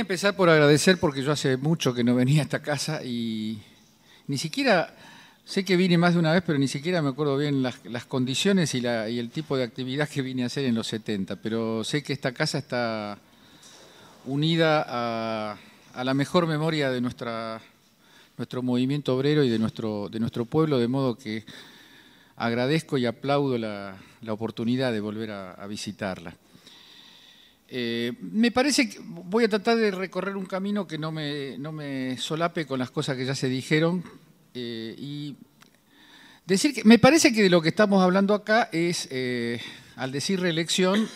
empezar por agradecer porque yo hace mucho que no venía a esta casa y ni siquiera, sé que vine más de una vez, pero ni siquiera me acuerdo bien las, condiciones y, y el tipo de actividad que vine a hacer en los 70, pero sé que esta casa está unida a, la mejor memoria de nuestro movimiento obrero y de nuestro, de nuestro pueblo, de modo que agradezco y aplaudo la, oportunidad de volver a visitarla. Eh, me parece que voy a tratar de recorrer un camino que no me, no me solape con las cosas que ya se dijeron. Eh, y decir que me parece que de lo que estamos hablando acá es, eh, al decir reelección,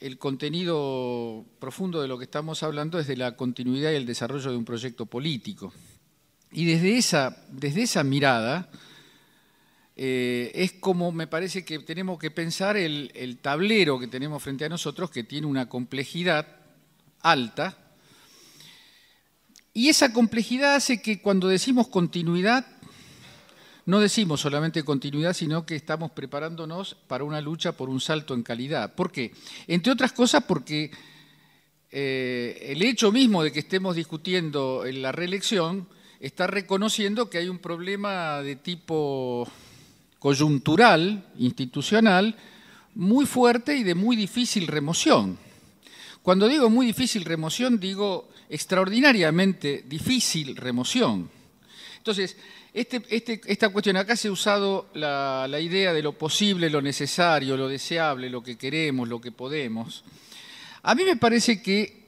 el contenido profundo de lo que estamos hablando es de la continuidad y el desarrollo de un proyecto político. Y desde esa, desde esa mirada, eh, es como me parece que tenemos que pensar el, tablero que tenemos frente a nosotros, que tiene una complejidad alta. Y esa complejidad hace que cuando decimos continuidad, no decimos solamente continuidad, sino que estamos preparándonos para una lucha por un salto en calidad. ¿Por qué? Entre otras cosas porque eh, el hecho mismo de que estemos discutiendo en la reelección está reconociendo que hay un problema de tipo coyuntural, institucional, muy fuerte y de muy difícil remoción. Cuando digo muy difícil remoción, digo extraordinariamente difícil remoción. Entonces, este, este, esta cuestión, acá se ha usado la, idea de lo posible, lo necesario, lo deseable, lo que queremos, lo que podemos. A mí me parece que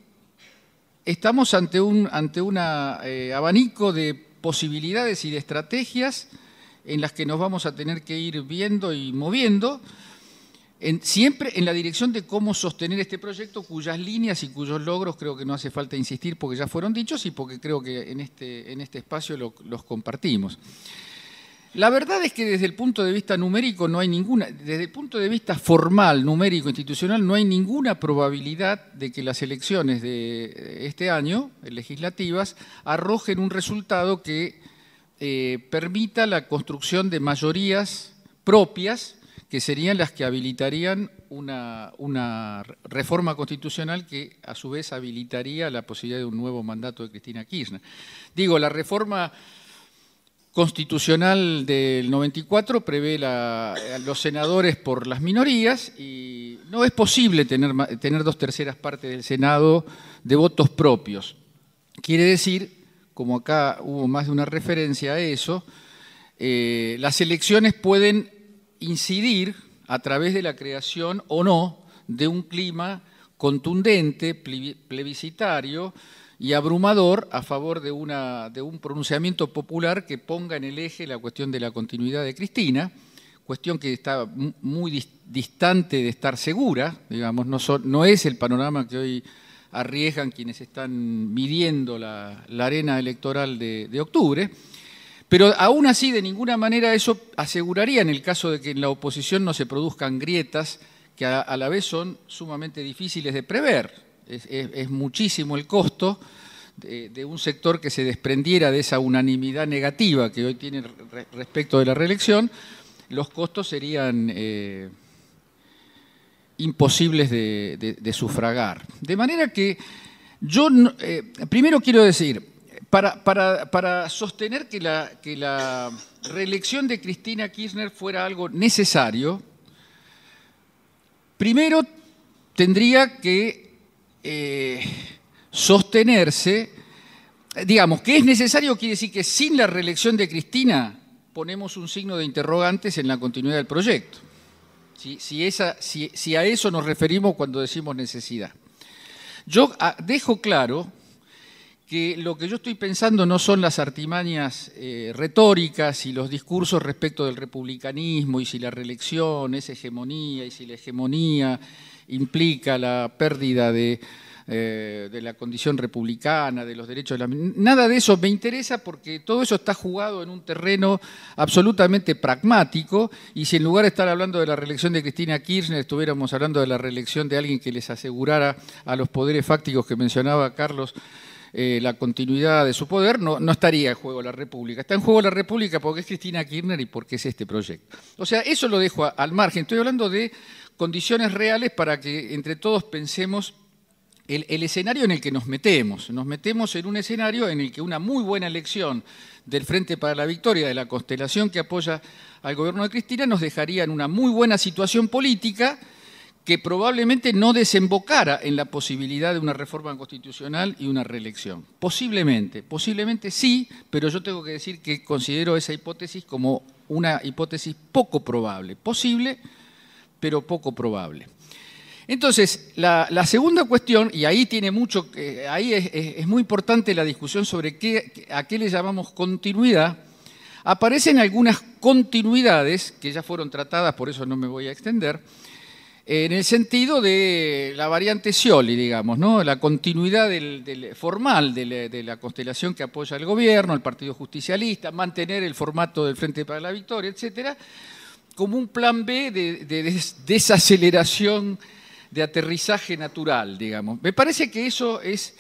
estamos ante un ante eh, abanico de posibilidades y de estrategias en las que nos vamos a tener que ir viendo y moviendo, siempre en la dirección de cómo sostener este proyecto, cuyas líneas y cuyos logros creo que no hace falta insistir porque ya fueron dichos y porque creo que en este, en este espacio los compartimos. La verdad es que desde el punto de vista numérico no hay ninguna, desde el punto de vista formal, numérico, institucional, no hay ninguna probabilidad de que las elecciones de este año, legislativas, arrojen un resultado que eh, permita la construcción de mayorías propias, que serían las que habilitarían una, reforma constitucional que a su vez habilitaría la posibilidad de un nuevo mandato de Cristina Kirchner. Digo, la reforma constitucional del 94 prevé a los senadores por las minorías y no es posible tener dos terceras partes del Senado de votos propios. Quiere decir como acá hubo más de una referencia a eso, eh, las elecciones pueden incidir a través de la creación o no de un clima contundente, plebiscitario y abrumador a favor de, un pronunciamiento popular que ponga en el eje la cuestión de la continuidad de Cristina, cuestión que está muy distante de estar segura, digamos, no, no es el panorama que hoy arriesgan quienes están midiendo la, arena electoral de, octubre. Pero aún así, de ninguna manera eso aseguraría en el caso de que en la oposición no se produzcan grietas que a, la vez son sumamente difíciles de prever. Es, muchísimo el costo de, un sector que se desprendiera de esa unanimidad negativa que hoy tiene respecto de la reelección. Los costos serían... Eh, imposibles de, sufragar. De manera que yo, eh, primero quiero decir, para, sostener que la, que la reelección de Cristina Kirchner fuera algo necesario, primero tendría que eh, sostenerse, digamos, que es necesario quiere decir que sin la reelección de Cristina ponemos un signo de interrogantes en la continuidad del proyecto. Si, a eso nos referimos cuando decimos necesidad. Yo ah, dejo claro que lo que yo estoy pensando no son las artimañas eh, retóricas y los discursos respecto del republicanismo y si la reelección es hegemonía y si la hegemonía implica la pérdida de eh, de la condición republicana, de los derechos de la... Nada de eso me interesa porque todo eso está jugado en un terreno absolutamente pragmático y si en lugar de estar hablando de la reelección de Cristina Kirchner estuviéramos hablando de la reelección de alguien que les asegurara a los poderes fácticos que mencionaba Carlos, eh, la continuidad de su poder, no, no estaría en juego la República. Está en juego la República porque es Cristina Kirchner y porque es este proyecto. O sea, eso lo dejo al margen. Estoy hablando de condiciones reales para que entre todos pensemos el, escenario en el que nos metemos. Nos metemos en un escenario en el que una muy buena elección del Frente para la Victoria, de la constelación que apoya al gobierno de Cristina, nos dejaría en una muy buena situación política que probablemente no desembocara en la posibilidad de una reforma constitucional y una reelección. Posiblemente, posiblemente sí, pero yo tengo que decir que considero esa hipótesis como una hipótesis poco probable. Posible, pero poco probable. Entonces, la, segunda cuestión, y ahí tiene mucho, eh, ahí es, muy importante la discusión sobre qué, a qué le llamamos continuidad, aparecen algunas continuidades, que ya fueron tratadas, por eso no me voy a extender, en el sentido de la variante Scioli, digamos, ¿no? la continuidad del, formal de la, constelación que apoya el gobierno, el Partido Justicialista, mantener el formato del Frente para la Victoria, etcétera, como un plan B de, desaceleración de aterrizaje natural, digamos. Me parece que eso es,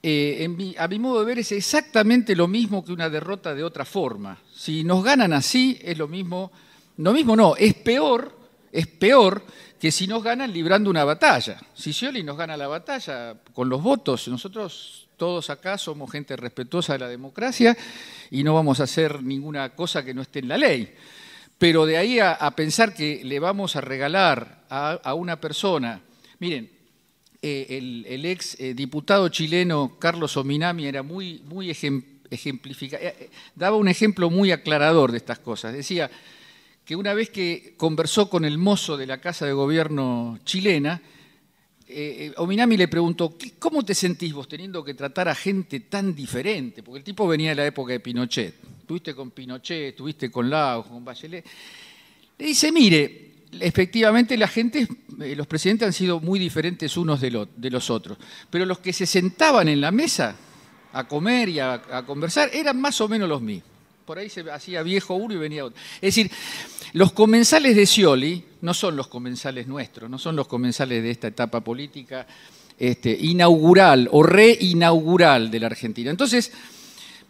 eh, a mi modo de ver, es exactamente lo mismo que una derrota de otra forma. Si nos ganan así, es lo mismo, lo mismo no, es peor, es peor que si nos ganan librando una batalla. Si Scioli nos gana la batalla con los votos, nosotros todos acá somos gente respetuosa de la democracia y no vamos a hacer ninguna cosa que no esté en la ley. Pero de ahí a, pensar que le vamos a regalar a, una persona, miren, eh, el, ex eh, diputado chileno Carlos Ominami era muy, muy eh, daba un ejemplo muy aclarador de estas cosas. Decía que una vez que conversó con el mozo de la Casa de Gobierno chilena, eh, eh, Ominami le preguntó, ¿cómo te sentís vos teniendo que tratar a gente tan diferente? Porque el tipo venía de la época de Pinochet. Estuviste con Pinochet, estuviste con Lau, con Bachelet. Le dice, mire, efectivamente la gente, eh, los presidentes han sido muy diferentes unos de, los otros, pero los que se sentaban en la mesa a comer y a conversar eran más o menos los mismos por ahí se hacía viejo uno y venía otro. Es decir, los comensales de Scioli no son los comensales nuestros, no son los comensales de esta etapa política este, inaugural o reinaugural de la Argentina. Entonces,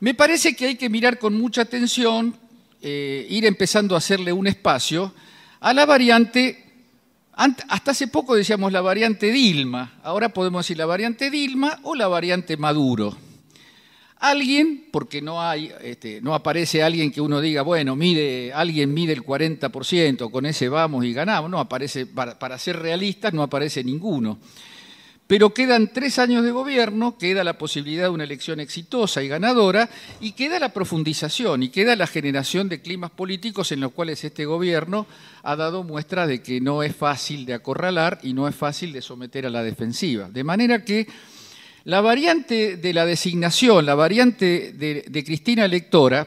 me parece que hay que mirar con mucha atención, eh, ir empezando a hacerle un espacio a la variante, hasta hace poco decíamos la variante Dilma, ahora podemos decir la variante Dilma o la variante Maduro. Alguien, porque no, hay, este, no aparece alguien que uno diga, bueno, mide, alguien mide el 40%, con ese vamos y ganamos. No aparece, para, para ser realistas, no aparece ninguno. Pero quedan tres años de gobierno, queda la posibilidad de una elección exitosa y ganadora, y queda la profundización y queda la generación de climas políticos en los cuales este gobierno ha dado muestra de que no es fácil de acorralar y no es fácil de someter a la defensiva. De manera que la variante de la designación, la variante de, Cristina Lectora,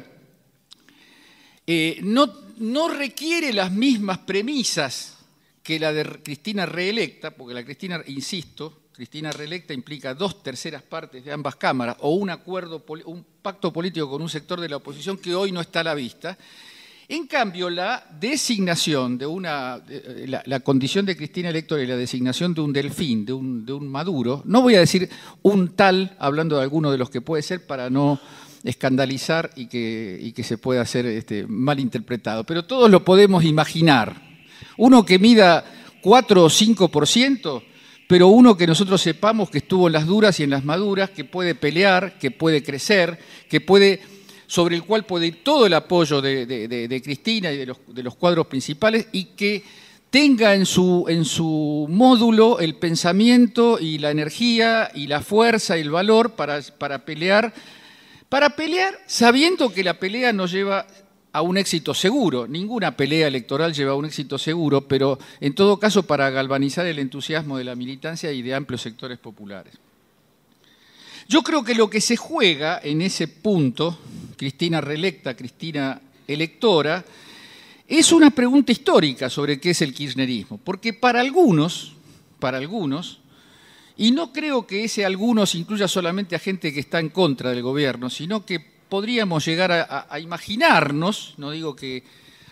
eh, no, no requiere las mismas premisas que la de Cristina reelecta, porque la Cristina, insisto, Cristina reelecta implica dos terceras partes de ambas cámaras o un acuerdo, un pacto político con un sector de la oposición que hoy no está a la vista. En cambio, la designación de una, eh, la, condición de Cristina lector y la designación de un delfín, de un, maduro, no voy a decir un tal, hablando de alguno de los que puede ser, para no escandalizar y que, que se pueda hacer este, interpretado, pero todos lo podemos imaginar. Uno que mida 4 o 5%, pero uno que nosotros sepamos que estuvo en las duras y en las maduras, que puede pelear, que puede crecer, que puede sobre el cual puede ir todo el apoyo de, Cristina y de los, cuadros principales y que tenga en su, módulo el pensamiento y la energía y la fuerza y el valor para pelear, para pelear sabiendo que la pelea no lleva a un éxito seguro. Ninguna pelea electoral lleva a un éxito seguro, pero en todo caso para galvanizar el entusiasmo de la militancia y de amplios sectores populares. Yo creo que lo que se juega en ese punto Cristina reelecta, Cristina electora, es una pregunta histórica sobre qué es el kirchnerismo, porque para algunos, para algunos, y no creo que ese algunos incluya solamente a gente que está en contra del gobierno, sino que podríamos llegar a, imaginarnos, no digo que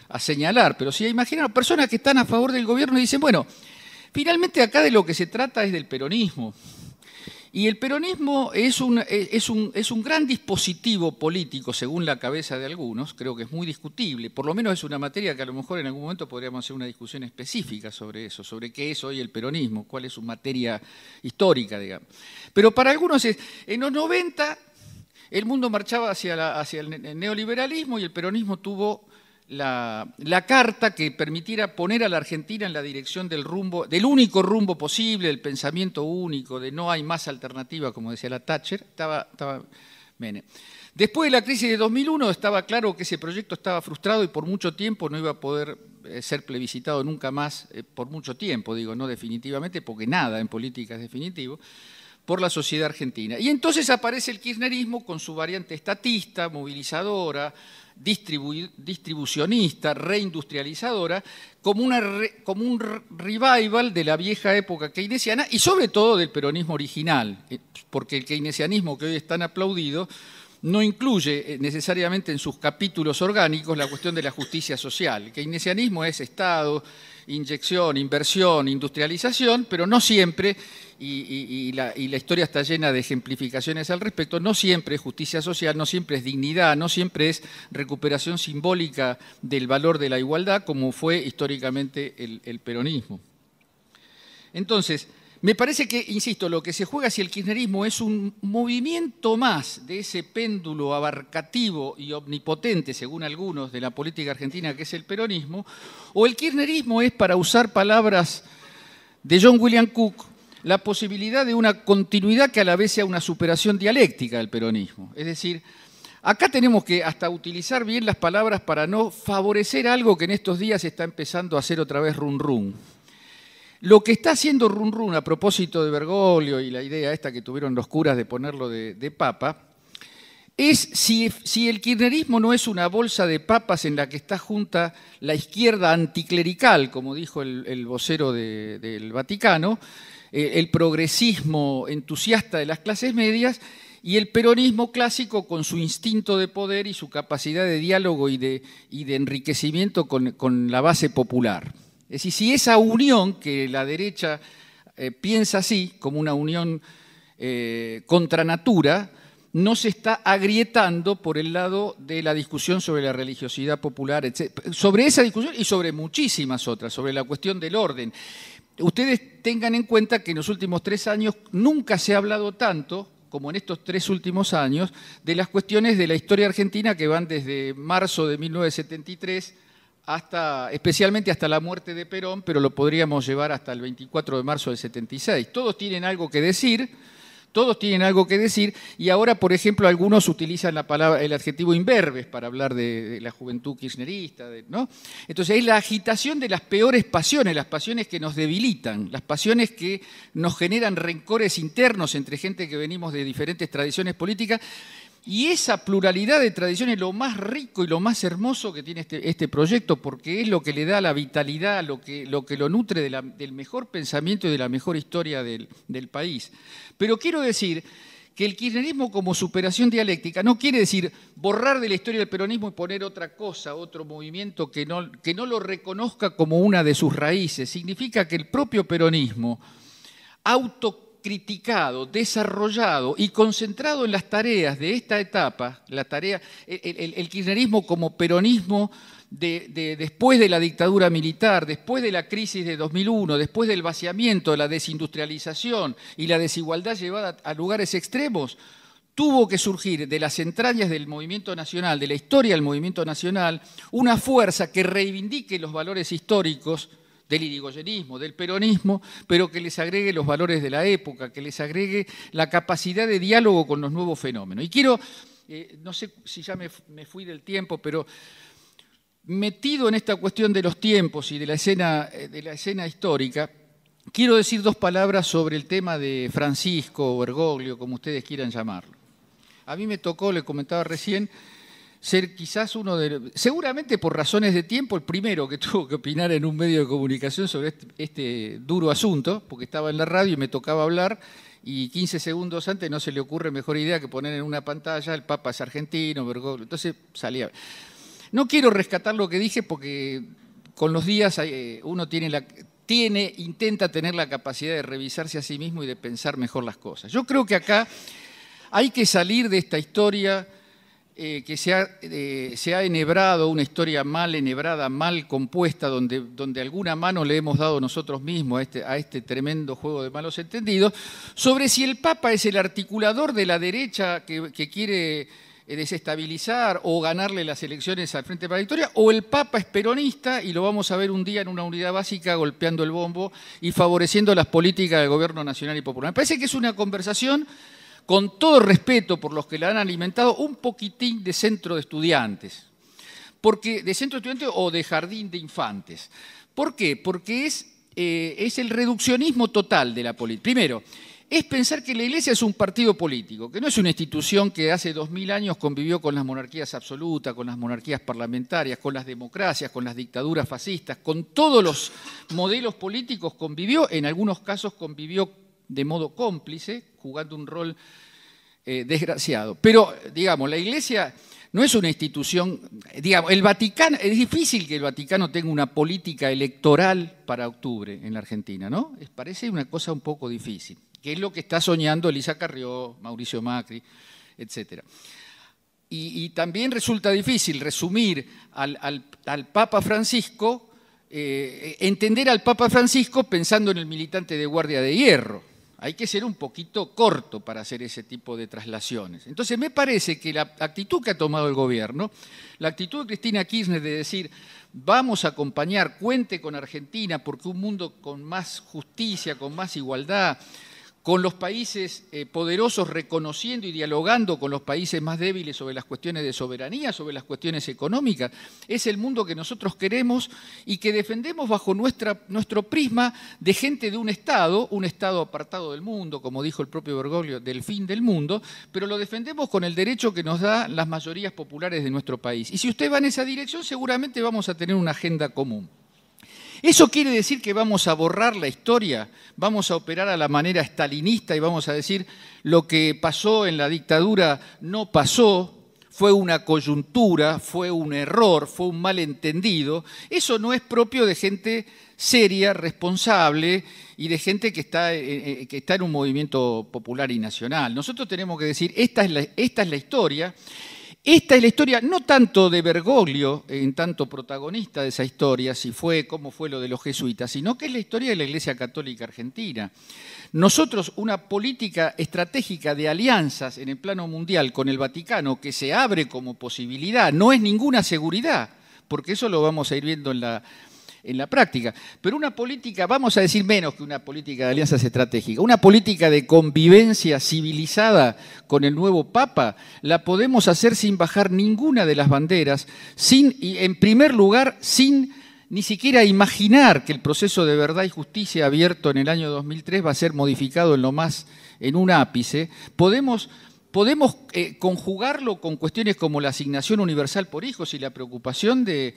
a señalar, pero sí a imaginar personas que están a favor del gobierno y dicen, bueno, finalmente acá de lo que se trata es del peronismo, y el peronismo es un, eh, es, un, es un, gran dispositivo político, según la cabeza de algunos, creo que es muy discutible, por lo menos es una materia que a lo mejor en algún momento podríamos hacer una discusión específica sobre eso, sobre qué es hoy el peronismo, cuál es su materia histórica, digamos. Pero para algunos en los 90 el mundo marchaba hacia, hacia el neoliberalismo y el peronismo tuvo la, carta que permitiera poner a la Argentina en la dirección del rumbo, del único rumbo posible, del pensamiento único, de no hay más alternativa, como decía la Thatcher, estaba, estaba Después de la crisis de 2001 estaba claro que ese proyecto estaba frustrado y por mucho tiempo no iba a poder eh, ser plebiscitado nunca más, eh, por mucho tiempo, digo, no definitivamente, porque nada en política es definitivo por la sociedad argentina. Y entonces aparece el kirchnerismo con su variante estatista, movilizadora, distribucionista, reindustrializadora, como un revival de la vieja época keynesiana y sobre todo del peronismo original, eh, porque el keynesianismo que hoy es tan aplaudido no incluye eh, necesariamente en sus capítulos orgánicos la cuestión de la justicia social. El keynesianismo es Estado, inyección, inversión, industrialización, pero no siempre, y, la, historia está llena de ejemplificaciones al respecto, no siempre es justicia social, no siempre es dignidad, no siempre es recuperación simbólica del valor de la igualdad, como fue históricamente el, el peronismo. Entonces, me parece que, insisto, lo que se juega si el kirchnerismo es un movimiento más de ese péndulo abarcativo y omnipotente, según algunos, de la política argentina que es el peronismo, o el kirchnerismo es, para usar palabras de John William Cook, la posibilidad de una continuidad que a la vez sea una superación dialéctica del peronismo. Es decir, acá tenemos que hasta utilizar bien las palabras para no favorecer algo que en estos días está empezando a hacer otra vez run run. Lo que está haciendo Run Run a propósito de Bergoglio y la idea esta que tuvieron los curas de ponerlo de, papa, es si, el kirchnerismo no es una bolsa de papas en la que está junta la izquierda anticlerical, como dijo el, vocero del Vaticano, eh, el progresismo entusiasta de las clases medias y el peronismo clásico con su instinto de poder y su capacidad de diálogo y de, enriquecimiento con la base popular. Es decir, si esa unión que la derecha eh, piensa así, como una unión eh, contra natura, no se está agrietando por el lado de la discusión sobre la religiosidad popular, sobre esa discusión y sobre muchísimas otras, sobre la cuestión del orden. Ustedes tengan en cuenta que en los últimos tres años nunca se ha hablado tanto como en estos tres últimos años, de las cuestiones de la historia argentina que van desde marzo de 1973 hasta, especialmente hasta la muerte de Perón, pero lo podríamos llevar hasta el 24 de marzo del 76. Todos tienen algo que decir, todos tienen algo que decir, y ahora, por ejemplo, algunos utilizan la palabra, el adjetivo imberbes para hablar de, la juventud kirchnerista, ¿no? Entonces es la agitación de las peores pasiones, las pasiones que nos debilitan, las pasiones que nos generan rencores internos entre gente que venimos de diferentes tradiciones políticas y esa pluralidad de tradiciones es lo más rico y lo más hermoso que tiene este, este proyecto, porque es lo que le da la vitalidad, lo que lo, nutre del mejor pensamiento y de la mejor historia del, país. Pero quiero decir que el kirchnerismo como superación dialéctica no quiere decir borrar de la historia del peronismo y poner otra cosa, otro movimiento que no, que no lo reconozca como una de sus raíces. Significa que el propio peronismo auto criticado, desarrollado y concentrado en las tareas de esta etapa, la tarea, el, kirchnerismo como peronismo después de la dictadura militar, después de la crisis de 2001, después del vaciamiento, la desindustrialización y la desigualdad llevada a lugares extremos, tuvo que surgir de las entrañas del movimiento nacional, de la historia del movimiento nacional, una fuerza que reivindique los valores históricos, del irigoyenismo, del peronismo, pero que les agregue los valores de la época, que les agregue la capacidad de diálogo con los nuevos fenómenos. Y quiero, eh, no sé si ya me, fui del tiempo, pero metido en esta cuestión de los tiempos y de la escena, eh, de la escena histórica, quiero decir dos palabras sobre el tema de Francisco o Bergoglio, como ustedes quieran llamarlo. A mí me tocó, le comentaba recién, ser quizás uno de... Seguramente por razones de tiempo, el primero que tuvo que opinar en un medio de comunicación sobre este, este, duro asunto, porque estaba en la radio y me tocaba hablar, y 15 segundos antes no se le ocurre mejor idea que poner en una pantalla el Papa es argentino, Entonces salía. No quiero rescatar lo que dije porque con los días eh, uno tiene la tiene, intenta tener la capacidad de revisarse a sí mismo y de pensar mejor las cosas. Yo creo que acá hay que salir de esta historia eh, que eh, se ha, enhebrado, una historia mal enhebrada, mal compuesta, donde, donde alguna mano le hemos dado nosotros mismos a este, a este tremendo juego de malos entendidos, sobre si el Papa es el articulador de la derecha que, que quiere eh, desestabilizar o ganarle las elecciones al Frente para la Victoria, o el Papa es peronista y lo vamos a ver un día en una unidad básica golpeando el bombo y favoreciendo las políticas del gobierno nacional y popular. Me parece que es una conversación con todo respeto por los que la han alimentado, un poquitín de centro de estudiantes. Porque, de centro de estudiantes o de jardín de infantes. ¿Por qué? Porque es, eh, es el reduccionismo total de la política. Primero, es pensar que la Iglesia es un partido político, que no es una institución que hace dos mil años convivió con las monarquías absolutas, con las monarquías parlamentarias, con las democracias, con las dictaduras fascistas, con todos los modelos políticos convivió, en algunos casos convivió de modo cómplice, jugando un rol eh, desgraciado. Pero, digamos, la Iglesia no es una institución, digamos, el Vaticano, es difícil que el Vaticano tenga una política electoral para octubre en la Argentina, ¿no? Parece una cosa un poco difícil, que es lo que está soñando Elisa Carrió, Mauricio Macri, etc. Y, también resulta difícil resumir al, Papa Francisco, eh, entender al Papa Francisco pensando en el militante de guardia de hierro hay que ser un poquito corto para hacer ese tipo de traslaciones. Entonces me parece que la actitud que ha tomado el gobierno, la actitud de Cristina Kirchner de decir vamos a acompañar, cuente con Argentina, porque un mundo con más justicia, con más igualdad, con los países eh, poderosos reconociendo y dialogando con los países más débiles sobre las cuestiones de soberanía, sobre las cuestiones económicas. Es el mundo que nosotros queremos y que defendemos bajo nuestro prisma de gente de un Estado, un Estado apartado del mundo, como dijo el propio Bergoglio, del fin del mundo, pero lo defendemos con el derecho que nos dan las mayorías populares de nuestro país. Y si usted va en esa dirección, seguramente vamos a tener una agenda común. ¿Eso quiere decir que vamos a borrar la historia? ¿Vamos a operar a la manera estalinista y vamos a decir lo que pasó en la dictadura no pasó? Fue una coyuntura, fue un error, fue un malentendido. Eso no es propio de gente seria, responsable y de gente que está, eh, eh, que está en un movimiento popular y nacional. Nosotros tenemos que decir, esta es la, esta es la historia esta es la historia no tanto de Bergoglio, en tanto protagonista de esa historia, si fue, como fue lo de los jesuitas, sino que es la historia de la Iglesia Católica Argentina. Nosotros, una política estratégica de alianzas en el plano mundial con el Vaticano que se abre como posibilidad, no es ninguna seguridad, porque eso lo vamos a ir viendo en la en la práctica. Pero una política, vamos a decir menos que una política de alianzas estratégicas, una política de convivencia civilizada con el nuevo Papa, la podemos hacer sin bajar ninguna de las banderas, sin, y en primer lugar, sin ni siquiera imaginar que el proceso de verdad y justicia abierto en el año 2003 va a ser modificado en lo más en un ápice, podemos podemos eh, conjugarlo con cuestiones como la asignación universal por hijos si la preocupación de,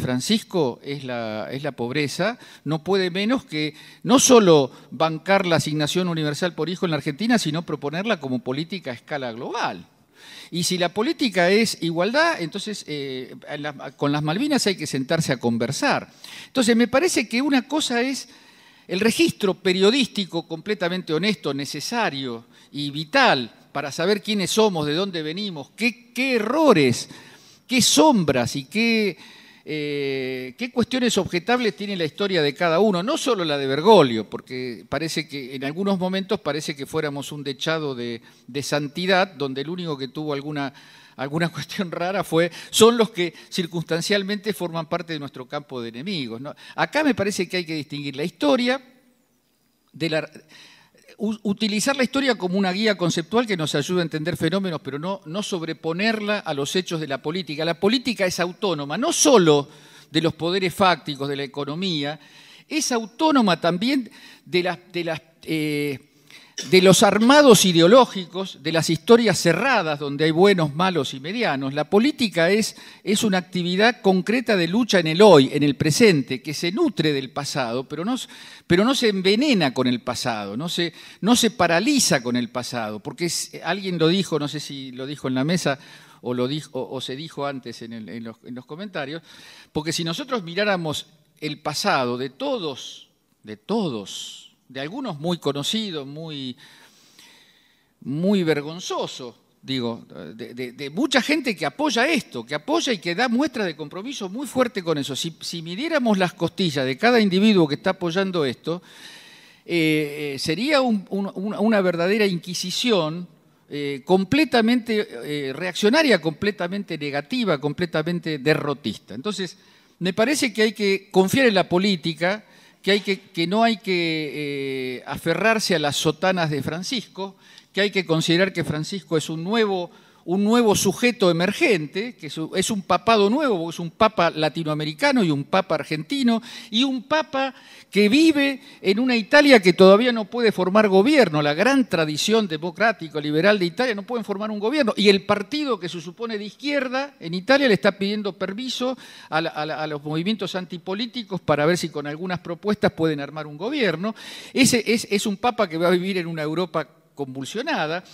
Francisco es la, pobreza, no puede menos que no solo bancar la asignación universal por hijo en la Argentina, sino proponerla como política a escala global. Y si la política es igualdad, entonces eh, con las Malvinas hay que sentarse a conversar. Entonces me parece que una cosa es el registro periodístico completamente honesto, necesario y vital para saber quiénes somos, de dónde venimos, qué, errores, qué sombras y qué, eh, qué cuestiones objetables tiene la historia de cada uno, no solo la de Bergoglio, porque parece que en algunos momentos parece que fuéramos un dechado de, santidad, donde el único que tuvo alguna, alguna, cuestión rara fue, son los que circunstancialmente forman parte de nuestro campo de enemigos. Acá me parece que hay que distinguir la historia de la utilizar la historia como una guía conceptual que nos ayuda a entender fenómenos, pero no, no sobreponerla a los hechos de la política. La política es autónoma, no solo de los poderes fácticos, de la economía, es autónoma también de las, de las eh, de los armados ideológicos, de las historias cerradas donde hay buenos, malos y medianos. La política es, una actividad concreta de lucha en el hoy, en el presente, que se nutre del pasado, pero no, se envenena con el pasado, no se, paraliza con el pasado, porque alguien lo dijo, no sé si lo dijo en la mesa, o, lo dijo, o, se dijo antes en, los, en los comentarios, porque si nosotros miráramos el pasado de todos, de todos de algunos muy conocidos, muy, muy vergonzoso, digo, de, mucha gente que apoya esto, que apoya y que da muestra de compromiso muy fuerte con eso. Si, midiéramos las costillas de cada individuo que está apoyando esto, eh, eh, sería una verdadera inquisición eh, completamente reaccionaria, completamente negativa, completamente derrotista. Entonces, me parece que hay que confiar en la política que, no hay que eh, aferrarse a las sotanas de Francisco, que hay que considerar que Francisco es un nuevo un nuevo sujeto emergente, que es un papado nuevo, es un papa latinoamericano y un papa argentino, y un papa que vive en una Italia que todavía no puede formar gobierno, la gran tradición democrático, liberal de Italia, no pueden formar un gobierno, y el partido que se supone de izquierda en Italia le está pidiendo permiso a, los movimientos antipolíticos para ver si con algunas propuestas pueden armar un gobierno. Ese es, es un papa que va a vivir en una Europa convulsionada,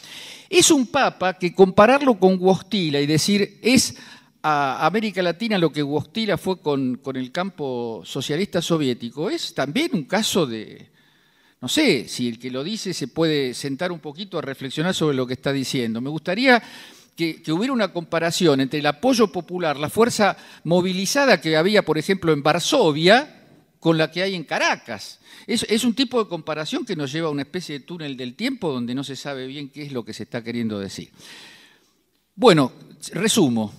es un papa que compararlo con Guastila y decir es a América Latina lo que Guastila fue con, con, el campo socialista soviético, es también un caso de, no sé, si el que lo dice se puede sentar un poquito a reflexionar sobre lo que está diciendo. Me gustaría que hubiera una comparación entre el apoyo popular, la fuerza movilizada que había, por ejemplo, en Varsovia, con la que hay en Caracas. Es, un tipo de comparación que nos lleva a una especie de túnel del tiempo donde no se sabe bien qué es lo que se está queriendo decir. Bueno, resumo.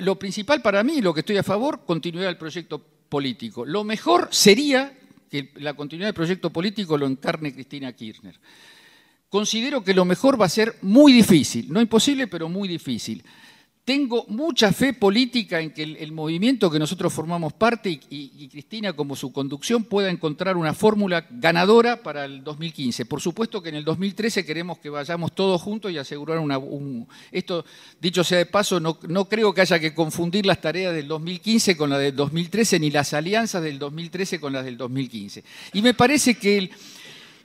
Lo principal para mí, lo que estoy a favor, continuidad del proyecto político. Lo mejor sería que la continuidad del proyecto político lo encarne Cristina Kirchner. Considero que lo mejor va a ser muy difícil, no imposible, pero muy difícil. Tengo mucha fe política en que el, movimiento que nosotros formamos parte y, Cristina como su conducción pueda encontrar una fórmula ganadora para el 2015. Por supuesto que en el 2013 queremos que vayamos todos juntos y asegurar un... Esto, dicho sea de paso, no, creo que haya que confundir las tareas del 2015 con las del 2013 ni las alianzas del 2013 con las del 2015. Y me parece que el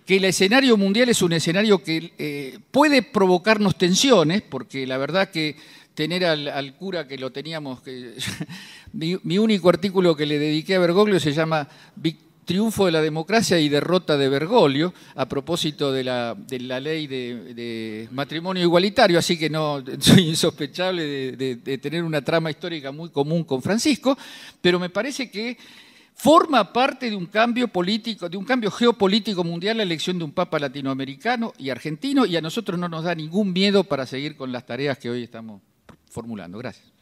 que el escenario mundial es un escenario que eh, puede provocarnos tensiones, porque la verdad que tener al, cura que lo teníamos. Que... mi, único artículo que le dediqué a Bergoglio se llama Triunfo de la democracia y derrota de Bergoglio, a propósito de la, ley de, matrimonio igualitario, así que no soy insospechable de, de tener una trama histórica muy común con Francisco, pero me parece que forma parte de un cambio político, de un cambio geopolítico mundial la elección de un papa latinoamericano y argentino y a nosotros no nos da ningún miedo para seguir con las tareas que hoy estamos formulando. Gracias.